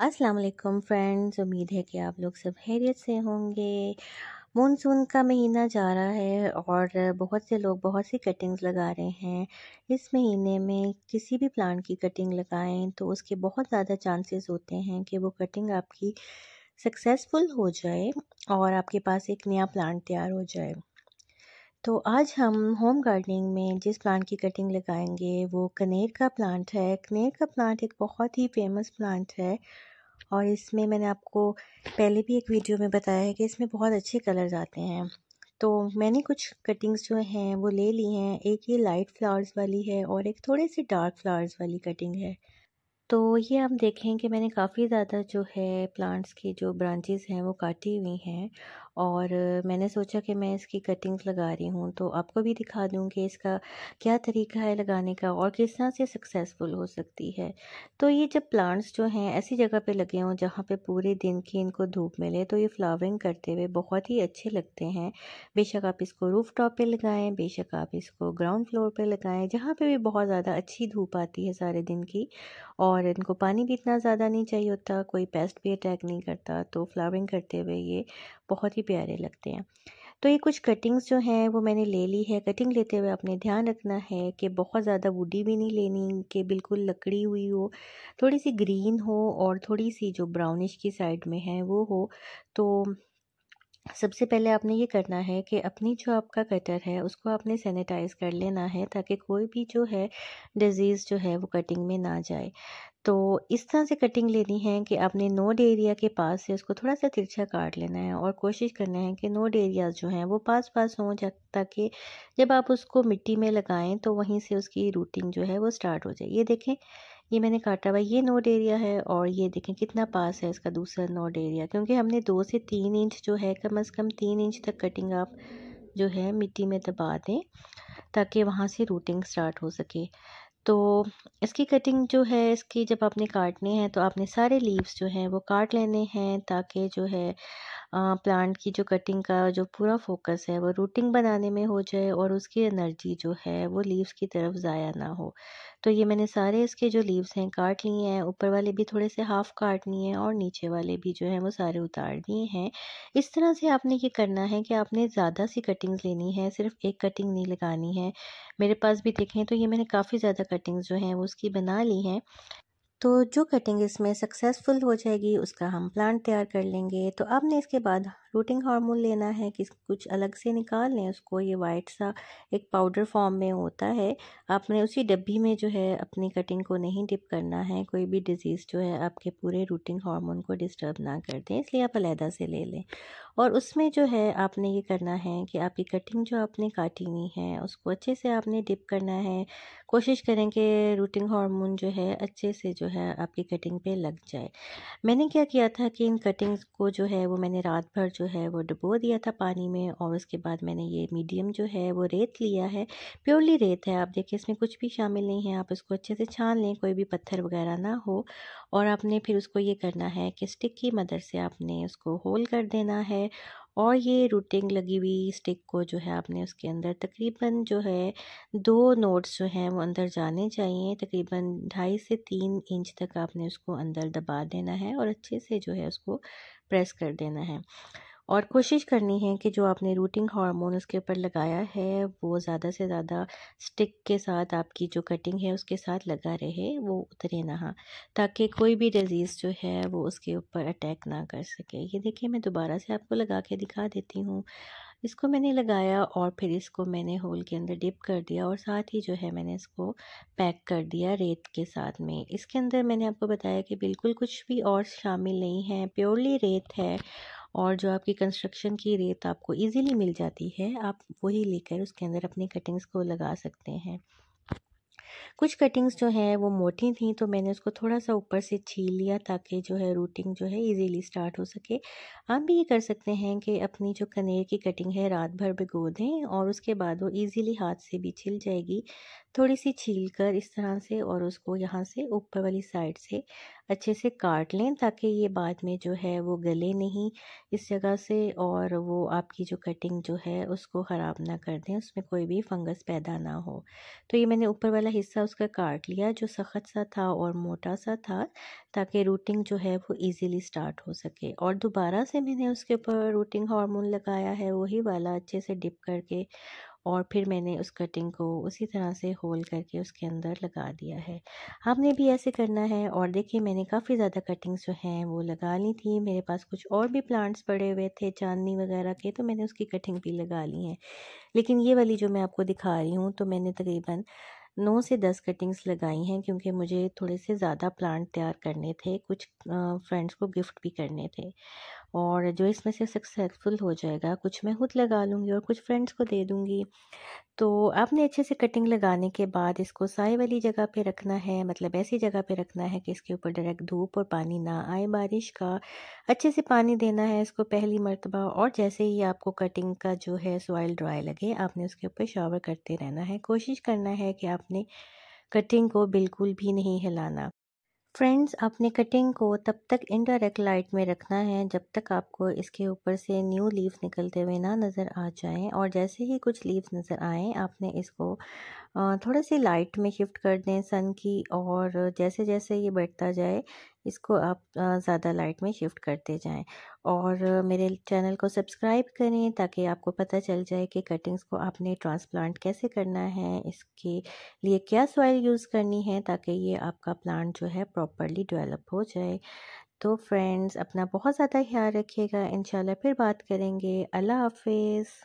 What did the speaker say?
अस्सलाम वालेकुम फ्रेंड्स उम्मीद है कि आप लोग सब हैरियत से होंगे मानसून का महीना जा रहा है और बहुत से लोग बहुत सी कटिंग्स लगा रहे हैं इस महीने में किसी भी प्लांट की कटिंग लगाएं तो उसके बहुत ज़्यादा चांसेस होते हैं कि वो कटिंग आपकी सक्सेसफुल हो जाए और आपके पास एक नया प्लांट तैयार हो जाए तो आज हम होम गार्डनिंग में जिस प्लांट की कटिंग लगाएंगे वो कनेर का प्लांट है कनेर का प्लांट एक बहुत ही फेमस प्लांट है और इसमें मैंने आपको पहले भी एक वीडियो में बताया है कि इसमें बहुत अच्छे कलर्स आते हैं तो मैंने कुछ कटिंग्स जो हैं वो ले ली हैं एक ये लाइट फ्लावर्स वाली है और एक थोड़े से डार्क फ्लावर्स वाली कटिंग है तो ये आप देखें कि मैंने काफ़ी ज़्यादा जो है प्लांट्स की जो ब्रांचेस हैं वो काटी हुई हैं और मैंने सोचा कि मैं इसकी कटिंग्स लगा रही हूँ तो आपको भी दिखा दूँ कि इसका क्या तरीका है लगाने का और किस तरह से सक्सेसफुल हो सकती है तो ये जब प्लांट्स जो हैं ऐसी जगह पे लगे हों जहाँ पे पूरे दिन की इनको धूप मिले तो ये फ्लावरिंग करते हुए बहुत ही अच्छे लगते हैं बेशक आप इसको रूफ़ टॉप पर लगाएँ बेशक आप इसको ग्राउंड फ्लोर पर लगाएँ जहाँ पर भी बहुत ज़्यादा अच्छी धूप आती है सारे दिन की और और इनको पानी भी इतना ज़्यादा नहीं चाहिए होता कोई पेस्ट भी अटैक नहीं करता तो फ्लावरिंग करते हुए ये बहुत ही प्यारे लगते हैं तो ये कुछ कटिंग्स जो हैं वो मैंने ले ली है कटिंग लेते हुए आपने ध्यान रखना है कि बहुत ज़्यादा वुडी भी नहीं लेनी कि बिल्कुल लकड़ी हुई हो थोड़ी सी ग्रीन हो और थोड़ी सी जो ब्राउनिश की साइड में है वो हो तो सबसे पहले आपने ये करना है कि अपनी जो आपका कटर है उसको आपने सैनिटाइज़ कर लेना है ताकि कोई भी जो है डिज़ीज़ जो है वो कटिंग में ना जाए तो इस तरह से कटिंग लेनी है कि आपने नोड एरिया के पास से उसको थोड़ा सा तिरछा काट लेना है और कोशिश करना है कि नोड एरिया जो हैं वो पास पास हों ताकि जब आप उसको मिट्टी में लगाएं तो वहीं से उसकी रूटिंग जो है वो स्टार्ट हो जाए ये देखें ये मैंने काटा हुआ ये नोड एरिया है और ये देखें कितना पास है इसका दूसरा नोड एरिया क्योंकि हमने दो से तीन इंच जो है कम अज़ कम तीन इंच तक कटिंग आप जो है मिट्टी में दबा दें ताकि वहाँ से रूटिंग स्टार्ट हो सके तो इसकी कटिंग जो है इसकी जब आपने काटनी है तो आपने सारे लीव्स जो हैं वो काट लेने हैं ताकि जो है प्लांट की जो कटिंग का जो पूरा फोकस है वो रूटिंग बनाने में हो जाए और उसकी एनर्जी जो है वो लीव्स की तरफ ज़ाया ना हो तो ये मैंने सारे इसके जो लीव्स हैं काट लिए हैं ऊपर वाले भी थोड़े से हाफ़ काटनी है और नीचे वाले भी जो है वो सारे उतार दिए हैं इस तरह से आपने ये करना है कि आपने ज़्यादा सी कटिंग्स लेनी है सिर्फ एक कटिंग नहीं लगानी है मेरे पास भी देखें तो ये मैंने काफ़ी ज़्यादा कटिंग्स जो हैं वो उसकी बना ली हैं तो जो कटिंग इसमें सक्सेसफुल हो जाएगी उसका हम प्लांट तैयार कर लेंगे तो आपने इसके बाद रूटिंग हार्मोन लेना है कि कुछ अलग से निकाल लें उसको ये वाइट सा एक पाउडर फॉर्म में होता है आपने उसी डब्बी में जो है अपनी कटिंग को नहीं डिप करना है कोई भी डिज़ीज़ जो है आपके पूरे रूटिंग हार्मोन को डिस्टर्ब ना कर दें इसलिए आप अलहदा से ले लें और उसमें जो है आपने ये करना है कि आपकी कटिंग जो आपने काटी हुई है उसको अच्छे से आपने डिप करना है कोशिश करें कि रूटिंग हार्मोन जो है अच्छे से जो है आपकी कटिंग पे लग जाए मैंने क्या किया था कि इन कटिंग्स को जो है वो मैंने रात भर जो जो है वो डुबो दिया था पानी में और उसके बाद मैंने ये मीडियम जो है वो रेत लिया है प्योरली रेत है आप देखिए इसमें कुछ भी शामिल नहीं है आप इसको अच्छे से छान लें कोई भी पत्थर वगैरह ना हो और आपने फिर उसको ये करना है कि स्टिक की मदद से आपने उसको होल कर देना है और ये रूटिंग लगी हुई स्टिक को जो है आपने उसके अंदर तकरीबन जो है दो नोट्स जो हैं वो अंदर जाने चाहिए तकरीबन ढाई से तीन इंच तक आपने उसको अंदर दबा देना है और अच्छे से जो है उसको प्रेस कर देना है और कोशिश करनी है कि जो आपने रूटिंग हार्मोन उसके ऊपर लगाया है वो ज़्यादा से ज़्यादा स्टिक के साथ आपकी जो कटिंग है उसके साथ लगा रहे वो उतरे ना हाँ, ताकि कोई भी डिज़ीज़ जो है वो उसके ऊपर अटैक ना कर सके ये देखिए मैं दोबारा से आपको लगा के दिखा देती हूँ इसको मैंने लगाया और फिर इसको मैंने होल के अंदर डिप कर दिया और साथ ही जो है मैंने इसको पैक कर दिया रेत के साथ में इसके अंदर मैंने आपको बताया कि बिल्कुल कुछ भी और शामिल नहीं है प्योरली रेत है और जो आपकी कंस्ट्रक्शन की रेत आपको इजीली मिल जाती है आप वही लेकर उसके अंदर अपनी कटिंग्स को लगा सकते हैं कुछ कटिंग्स जो हैं वो मोटी थी तो मैंने उसको थोड़ा सा ऊपर से छील लिया ताकि जो है रूटिंग जो है इजीली स्टार्ट हो सके आप भी ये कर सकते हैं कि अपनी जो कनेर की कटिंग है रात भर भिगो दें और उसके बाद वो इजीली हाथ से भी छिल जाएगी थोड़ी सी छील कर इस तरह से और उसको यहाँ से ऊपर वाली साइड से अच्छे से काट लें ताकि ये बाद में जो है वो गले नहीं इस जगह से और वो आपकी जो कटिंग जो है उसको ख़राब ना कर दें उसमें कोई भी फंगस पैदा ना हो तो ये मैंने ऊपर वाला हिस्सा उसका काट लिया जो सख्त सा था और मोटा सा था ताकि रूटिंग जो है वो ईज़िली स्टार्ट हो सके और दोबारा से मैंने उसके ऊपर रूटिंग हारमोन लगाया है वही वाला अच्छे से डिप करके और फिर मैंने उस कटिंग को उसी तरह से होल करके उसके अंदर लगा दिया है आपने भी ऐसे करना है और देखिए मैंने काफ़ी ज़्यादा कटिंग्स जो हैं वो लगा ली थी मेरे पास कुछ और भी प्लांट्स पड़े हुए थे चांदनी वगैरह के तो मैंने उसकी कटिंग भी लगा ली हैं लेकिन ये वाली जो मैं आपको दिखा रही हूँ तो मैंने तकरीबन नौ से दस कटिंग्स लगाई हैं क्योंकि मुझे थोड़े से ज़्यादा प्लांट तैयार करने थे कुछ फ्रेंड्स को गिफ्ट भी करने थे और जो इसमें से सक्सेसफुल हो जाएगा कुछ मैं खुद लगा लूँगी और कुछ फ्रेंड्स को दे दूँगी तो आपने अच्छे से कटिंग लगाने के बाद इसको साए वाली जगह पे रखना है मतलब ऐसी जगह पे रखना है कि इसके ऊपर डायरेक्ट धूप और पानी ना आए बारिश का अच्छे से पानी देना है इसको पहली मरतबा और जैसे ही आपको कटिंग का जो है सॉइल ड्राई लगे आपने उसके ऊपर शावर करते रहना है कोशिश करना है कि आपने कटिंग को बिल्कुल भी नहीं हिलाना फ्रेंड्स आपने कटिंग को तब तक इनडायरेक्ट लाइट में रखना है जब तक आपको इसके ऊपर से न्यू लीव्स निकलते हुए ना नज़र आ जाएं और जैसे ही कुछ लीव्स नज़र आएं आपने इसको थोड़ा सी लाइट में शिफ्ट कर दें सन की और जैसे जैसे ये बैठता जाए इसको आप ज़्यादा लाइट में शिफ्ट करते जाएं और मेरे चैनल को सब्सक्राइब करें ताकि आपको पता चल जाए कि कटिंग्स को आपने ट्रांसप्लांट कैसे करना है इसके लिए क्या सॉइल यूज़ करनी है ताकि ये आपका प्लांट जो है प्रॉपरली डेवलप हो जाए तो फ्रेंड्स अपना बहुत ज़्यादा ख्याल रखिएगा इन फिर बात करेंगे अल्लाह हाफिज़